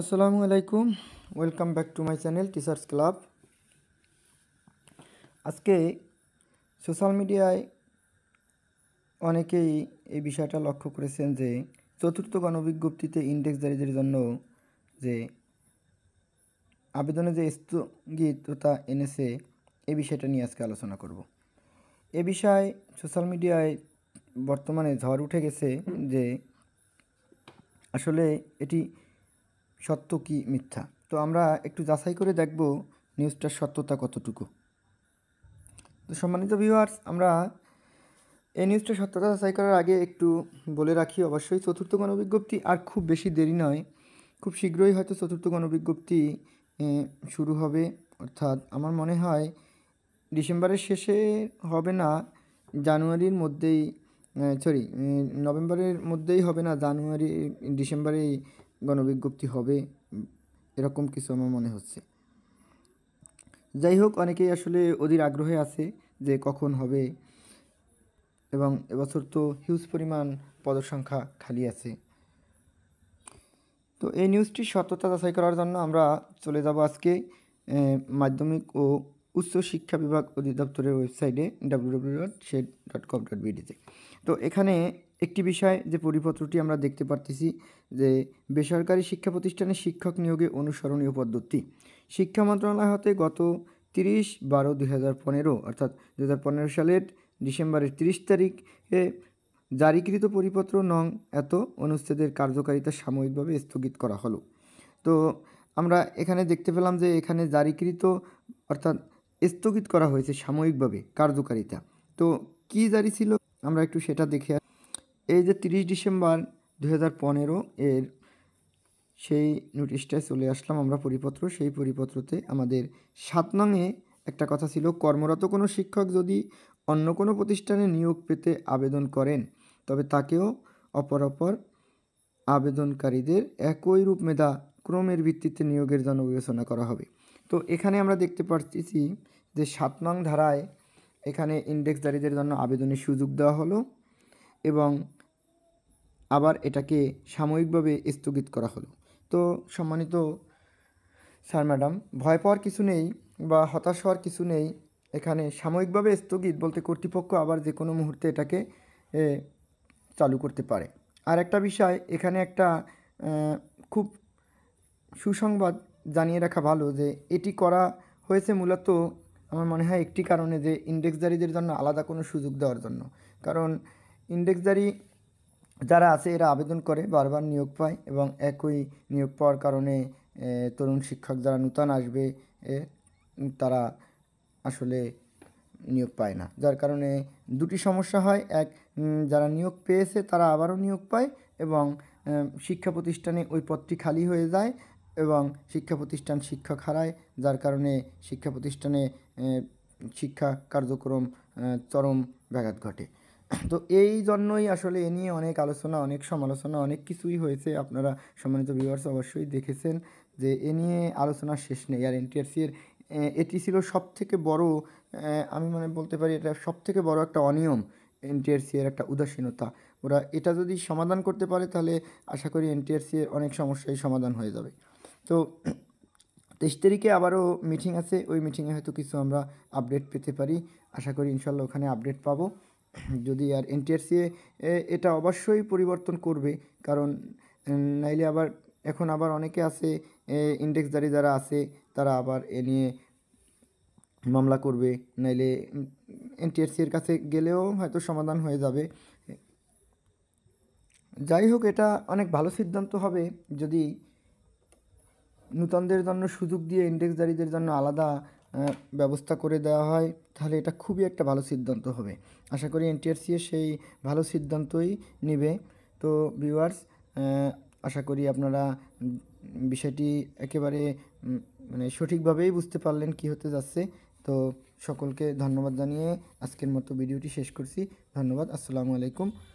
আসসালামু আলাইকুম welcome back to my channel teachers club আজকে সোশ্যাল মিডিয়ায় অনেকেই এই বিষয়টা লক্ষ্য করেছেন যে চতুর্থ গণবিজ্ঞপ্তিতে ইন্ডেক্স জারিদের জন্য যে আবেদনে যে স্থগিততা এনেছে এ বিষয়টা নিয়ে আজকে আলোচনা করব এ বিষয়ে সোশ্যাল মিডিয়ায় বর্তমানে ঝড় উঠে গেছে যে আসলে এটি সত্য কি মিথ্যা তো আমরা একটু যাচাই করে দেখব নিউজটার সত্যতা কতটুকু তো সম্মানিত ভিউয়ার্স আমরা এই নিউজটা সত্যতা যাচাই করার আগে একটু বলে রাখি অবশ্যই চতুর্থ গণবিজ্ঞপ্তি আর খুব বেশি দেরি নয় খুব শীঘ্রই হয়তো চতুর্থ গণবিজ্ঞপ্তি শুরু হবে অর্থাৎ আমার মনে হয় ডিসেম্বরের শেষে হবে না জানুয়ারির মধ্যেই সরি নভেম্বরের মধ্যেই হবে না জানুয়ারি ডিসেম্বরেই গণবিজ্ঞপ্তি হবে এরকম কিছু আমার মনে হচ্ছে যাই হোক অনেকেই আসলে অধীর আগ্রহে আছে যে কখন হবে এবং এবছর তো হিউজ পরিমাণ পদসংখ্যা খালি আছে তো এই নিউজটির সত্যতা যাচাই করার জন্য আমরা চলে যাব আজকে মাধ্যমিক ও উচ্চ শিক্ষা বিভাগ অধিদপ্তরের ওয়েবসাইটে ডাব্লিউ ডট কম ডট বিডিতে তো এখানে একটি বিষয় যে পরিপত্রটি আমরা দেখতে পারতেছি যে বেসরকারি শিক্ষা প্রতিষ্ঠানে শিক্ষক নিয়োগে অনুসরণীয় পদ্ধতি শিক্ষা মন্ত্রণালয় হতে গত তিরিশ বারো দুই হাজার পনেরো অর্থাৎ দু হাজার পনেরো সালের ডিসেম্বরের তিরিশ তারিখে জারিকৃত পরিপত্র নং এত অনুচ্ছেদের কার্যকারিতা সাময়িকভাবে স্থগিত করা হলো তো আমরা এখানে দেখতে পেলাম যে এখানে জারিকৃত অর্থাৎ স্থগিত করা হয়েছে সাময়িকভাবে কার্যকারিতা তো কি জারি ছিল আমরা একটু সেটা দেখে এই যে তিরিশ ডিসেম্বর দু এর সেই নোটিশটায় চলে আসলাম আমরা পরিপত্র সেই পরিপত্রতে আমাদের সাত নংয়ে একটা কথা ছিল কর্মরত কোনো শিক্ষক যদি অন্য কোনো প্রতিষ্ঠানে নিয়োগ পেতে আবেদন করেন তবে তাকেও অপর অপর আবেদনকারীদের একই রূপ মেধা ক্রমের ভিত্তিতে নিয়োগের জন্য বিবেচনা করা হবে তো এখানে আমরা দেখতে পাচ্ছি যে সাত নং ধারায় এখানে ইন্ডেক্সধারীদের জন্য আবেদনের সুযোগ দেওয়া হলো এবং আবার এটাকে সাময়িকভাবে স্থগিত করা হলো তো সম্মানিত স্যার ম্যাডাম ভয় পাওয়ার কিছু নেই বা হতাশ হওয়ার কিছু নেই এখানে সাময়িকভাবে স্থগিত বলতে কর্তৃপক্ষ আবার যে কোনো মুহূর্তে এটাকে চালু করতে পারে আর একটা বিষয় এখানে একটা খুব সুসংবাদ জানিয়ে রাখা ভালো যে এটি করা হয়েছে মূলত আমার মনে হয় একটি কারণে যে ইন্ডেক্সদারিদের জন্য আলাদা কোনো সুযোগ দেওয়ার জন্য কারণ ইন্ডেক্সজারি যারা আছে এরা আবেদন করে বারবার নিয়োগ পায় এবং একই নিয়োগ পাওয়ার কারণে তরুণ শিক্ষক যারা নূতন আসবে তারা আসলে নিয়োগ পায় না যার কারণে দুটি সমস্যা হয় এক যারা নিয়োগ পেয়েছে তারা আবারও নিয়োগ পায় এবং শিক্ষা প্রতিষ্ঠানে ওই পদটি খালি হয়ে যায় এবং শিক্ষা প্রতিষ্ঠান শিক্ষক হারায় যার কারণে শিক্ষা প্রতিষ্ঠানে শিক্ষা কার্যক্রম চরম ব্যাঘাত ঘটে তো এই জন্যই আসলে এ নিয়ে অনেক আলোচনা অনেক সমালোচনা অনেক কিছুই হয়েছে আপনারা সম্মানিত ভিউয়ার্স অবশ্যই দেখেছেন যে এ নিয়ে আলোচনা শেষ নেই আর এনটিআরসির এটি ছিল সব থেকে বড় আমি মানে বলতে পারি এটা সব থেকে বড় একটা অনিয়ম এনটিআরসি এর একটা উদাসীনতা ওরা এটা যদি সমাধান করতে পারে তাহলে আশা করি এনটিআরসির অনেক সমস্যাই সমাধান হয়ে যাবে তো তেইশ তারিখে আবারও মিটিং আছে ওই মিটিংয়ে হয়তো কিছু আমরা আপডেট পেতে পারি আশা করি ইনশাল্লাহ ওখানে আপডেট পাবো যদি আর এনটিআরসিএ এটা অবশ্যই পরিবর্তন করবে কারণ নাইলে আবার এখন আবার অনেকে আছে ইন্ডেক্সদারি যারা আছে তারা আবার এ নিয়ে মামলা করবে নাইলে এনটিআরসির কাছে গেলেও হয়তো সমাধান হয়ে যাবে যাই হোক এটা অনেক ভালো সিদ্ধান্ত হবে যদি নূতনদের জন্য সুযোগ দিয়ে ইন্ডেক্সদারিদের জন্য আলাদা ব্যবস্থা করে দেওয়া হয় তাহলে এটা খুবই একটা ভালো সিদ্ধান্ত হবে আশা করি এনটিআরসিএ সেই ভালো সিদ্ধান্তই নেবে তো ভিউয়ার্স আশা করি আপনারা বিষয়টি একেবারে মানে সঠিকভাবেই বুঝতে পারলেন কি হতে যাচ্ছে তো সকলকে ধন্যবাদ জানিয়ে আজকের মতো ভিডিওটি শেষ করছি ধন্যবাদ আসসালামু আলাইকুম